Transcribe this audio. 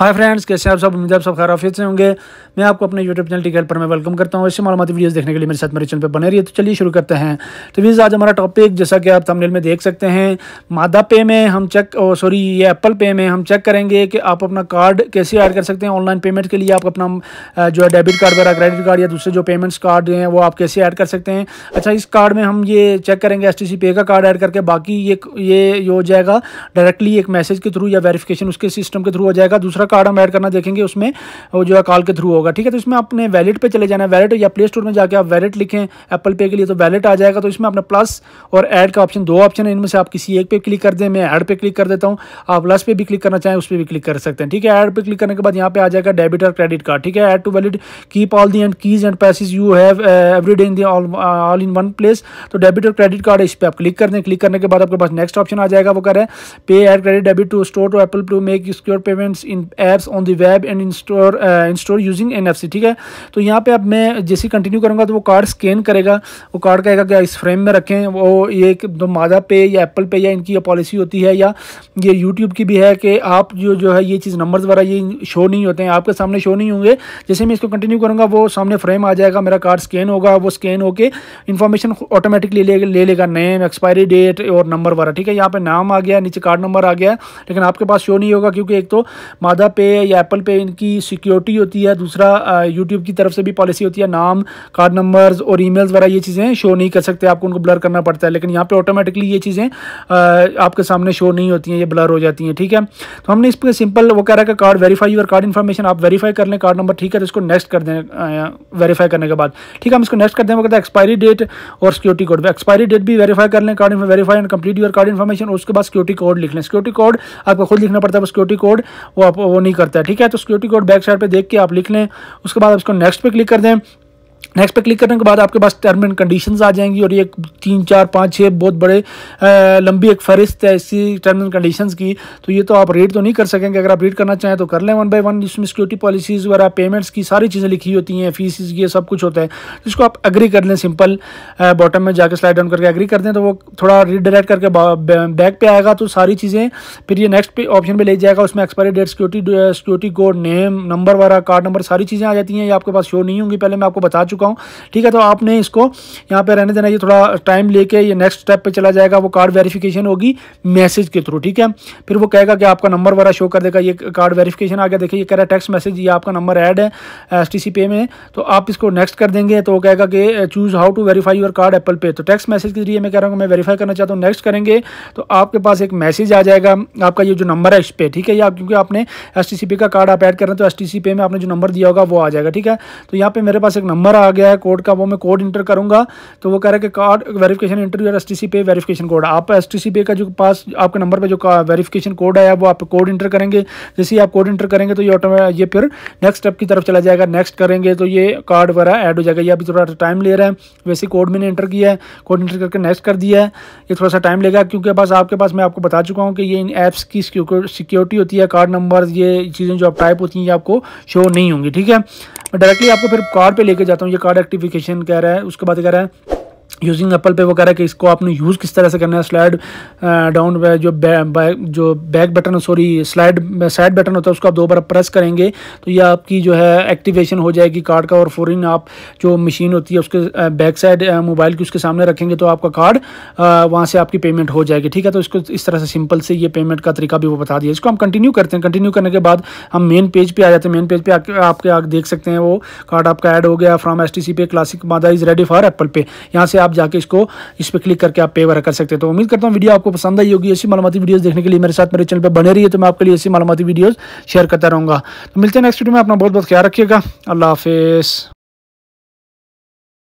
hi friends कैसे आप सब उम्मीद आप सब खराब से होंगे मैं आपको अपने यूट्यूब चैनल टिकल पर मैं वेलकम करता हूँ ऐसे मालूमती वीडियोस देखने के लिए मेरे साथ मेरे चैनल पर बने रहिए तो चलिए शुरू करते हैं तो वीज़ आज हमारा टॉपिक जैसा कि आप थंबनेल में देख सकते हैं मादा पे में हम चेक सॉरी ये एप्पल पे में हम चेक करेंगे कि आप अपना कार्ड कैसे ऐड कर सकते हैं ऑनलाइन पेमेंट के लिए आप अपना जो है डेबिट कार्ड वगैरह क्रेडिट कार्ड या दूसरे जो पेमेंट्स कार्ड हैं वो आप कैसे ऐड कर सकते हैं अच्छा इस कार्ड में हम ये चेक करेंगे एस पे का कार्ड ऐड करके बाकी ये ये हो जाएगा डायरेक्टली एक मैसेज के थ्रू या वेरीफिकेशन उसके सिस्टम के थ्रू हो जाएगा दूसरा कार्ड हम ऐड करना देखेंगे उसमें वो जो है कॉल के थ्रू होगा ठीक है तो इसमें अपने वैलेट पे चले जाना है वैलेट या प्ले स्टोर में जाकर आप वैलेट लिखें एप्पल पे के लिए तो वैलेट आ जाएगा तो इसमें अपना प्लस और ऐड का ऑप्शन दो ऑप्शन है इनमें से आप किसी एक पे क्लिक कर दें मैं ऐड पे क्लिक कर देता हूँ आप प्लस पे भी क्लिक करना चाहें उस पर भी क्लिक कर सकते हैं ठीक है ऐड पे क्लिक करने के बाद यहाँ पे आ जाएगा डेबिट और क्रेडिट कार्ड ठीक है add to wallet keep all the and keys and passes you have every day in the all in one place तो डेबिट और क्रेडिट कार्ड इस पर आप क्लिक कर दें क्लिक करने के बाद आपके पास नेक्स्ट ऑप्शन आ जाएगा वो करें पे add credit debit to store to Apple to make secure payments in apps on the web and in store in store using an ठीक है तो यहाँ पे अब मैं जैसे कंटिन्यू करूँगा तो वो कार्ड स्कैन करेगा वो कार्ड कहेगा कि इस फ्रेम में रखें वो ये दो मादा पे या एप्पल पे या इनकी पॉलिसी होती है या ये यूट्यूब की भी है कि आप जो जो है ये चीज़ नंबर वगैरह ये शो नहीं होते हैं आपके सामने शो नहीं होंगे जैसे मैं इसको कंटिन्यू करूँगा वो सामने फ्रेम आ जाएगा मेरा कार्ड स्कैन होगा वो स्कैन होकर इन्फॉर्मेशन ऑटोमेटिकली ले ले लेगा नेम एक्सपायरी डेट और नंबर वगैरह ठीक है यहाँ पर नाम आ गया नीचे कार्ड नंबर आ गया लेकिन आपके पास शो नहीं होगा क्योंकि एक तो मादा गूगल पे या एप्पल पे इनकी सिक्योरिटी होती है दूसरा यूट्यूब की तरफ से भी पॉलिसी होती है नाम कार्ड नंबर्स और ईमेल्स वगैरह ये चीज़ें शो नहीं कर सकते आपको उनको ब्लर करना पड़ता है लेकिन यहाँ पर ऑटोमेटिकली ये चीज़ें आपके सामने शो नहीं होती हैं ये ब्लर हो जाती हैं ठीक है तो हमने इस पर सिंपल वो कह रहा है card verify your card information आप वेरीफाई कर लें कार्ड नंबर ठीक है तो इसको नेक्स्ट कर दें वेरीफाई करने के बाद ठीक है हम इसको नेक्स्ट कर दें वो कहते हैं एक्सपायरी डेट और सिक्योरिटी कोड एक्सपायरी डेट भी वेरीफाई कर लें card verify and complete your card information उसके बाद सिक्योरिटी कोड लिख लें सिक्योरिटी कोड आपको खुद लिखना पड़ता है सिक्योरिटी कोड वो आप वो नहीं करता है ठीक है तो सिक्योरिटी कोड बैक साइड पर देख के आप लिख लें उसके बाद उसको नेक्स्ट पे क्लिक कर दें नेक्स्ट पे क्लिक करने के बाद आपके पास टर्म एंड कंडीशन आ जाएंगी और ये तीन चार पाँच छः बहुत बड़े लंबी एक फहरिस्त है इसी टर्म एंड कंडीशन की तो ये तो आप रीड तो नहीं कर सकेंगे अगर आप रीड करना चाहें तो कर लें वन बाई वन जिसमें सिक्योरिटी पॉलिसीज़ वगैरह पेमेंट्स की सारी चीज़ें लिखी होती हैं फीस ये सब कुछ होता है जिसको तो आप एग्री कर लें सिंपल बॉटम में जाकर स्लाइड डाउन करके एग्री कर दें तो वो थोड़ा रीडायरेक्ट करके बैक पे आएगा तो सारी चीज़ें फिर ये नेक्स्ट पे ऑप्शन पर ले जाएगा उसमें expiry date security security code name number वगैरह कार्ड नंबर सारी चीज़ें आ जाती हैं ये आपके पास शो नहीं होंगी पहले मैं आपको बता चुका चुका हूँ ठीक है तो आपने इसको यहाँ पर रहने देना ये थोड़ा टाइम लेके ये नेक्स्ट स्टेप पर चला जाएगा वो कार्ड वेरीफिकेशन होगी मैसेज के थ्रू ठीक है फिर वो कहेगा कि आपका नंबर वगैरह शो कर देगा ये कार्ड वेरीफिकेशन आ गया देखिए ये कह रहा है टेक्स्ट मैसेज ये आपका नंबर ऐड है एस पे में तो आप इसको नेक्स्ट कर देंगे तो वो कहेगा कि choose how to verify your card Apple Pay तो टेक्स्ट मैसेज के जरिए मैं कह रहा हूँ मैं वेरीफाई करना चाहता हूँ नेक्स्ट करेंगे तो आपके पास एक मैसेज आ जाएगा आपका ये जो नंबर है इस पर ठीक है या क्योंकि आपने एस का कार्ड आप ऐड कर रहे हैं तो एस पे में आपने जो नंबर दिया होगा वो आ जाएगा ठीक है तो यहाँ पर मेरे पास एक नंबर आ आ गया है कोड का वो मैं कोड इंटर करूंगा तो वो कह रहा है कि card verification interview S T C pay verification code आप एस टी सी पे का जो पास आपके नंबर पर जो वेरिफिकेशन कोड आया वो आप कोड इंटर करेंगे जैसे ही आप कोड इंटर करेंगे तो ये ऑटोमे ये फिर नेक्स्ट स्टेप की तरफ चला जाएगा नेक्स्ट करेंगे तो ये कार्ड वगैरह ऐड हो जाएगा ये अभी थोड़ा टाइम ले रहा है वैसे कोड मैंने इंटर किया है कोड इंटर करके नेक्स्ट कर दिया है ये थोड़ा सा टाइम लेगा क्योंकि बस आपके पास मैं आपको बता चुका हूँ कि ये इन ऐप्स की सिक्योरिटी होती है कार्ड नंबर ये चीज़ें जो आप टाइप होती हैं ये आपको शो नहीं होंगी ठीक है डायरेक्टली आपको फिर कार्ड पे लेके जाता हूँ ये कार्ड एक्टिफिकेशन कह रहा है उसके बाद कह रहा है यूजिंग एप्पल पे वो के कि इसको आपने यूज़ किस तरह से करना है स्लाइड डाउन uh, जो बै, बै, जो back button sorry slide side button होता है उसको आप दो बार प्रेस करेंगे तो ये आपकी जो है एक्टिवेशन हो जाएगी कार्ड का और फ़ौरन आप जो मशीन होती है उसके बैक साइड मोबाइल की उसके सामने रखेंगे तो आपका कार्ड uh, वहाँ से आपकी पेमेंट हो जाएगी ठीक है तो इसको इस तरह से सिंपल से ये पेमेंट का तरीका भी वो बता दिया इसको हम कंटिन्यू करते हैं कंटिन्यू करने के बाद हम मेन पेज पर आ जाते हैं मेन पेज पर आपके आप देख सकते हैं वो कार्ड आपका एड हो गया from S pay classic mada is ready for Apple Pay यहाँ से आप आप जाके इसको इस पर क्लिक करके आप पे वगैरह कर सकते हैं तो उम्मीद करता हूँ वीडियो आपको पसंद आई होगी ऐसी मालूमती वीडियोज़ देखने के लिए मेरे साथ मेरे चैनल पर बने रही है तो मैं आपके लिए ऐसी मालूमती वीडियोज़ शेयर करता रहूँगा तो मिलते हैं नेक्स्ट वीडियो में अपना बहुत बहुत ख्याल रखिएगा अल्लाह हाफिज़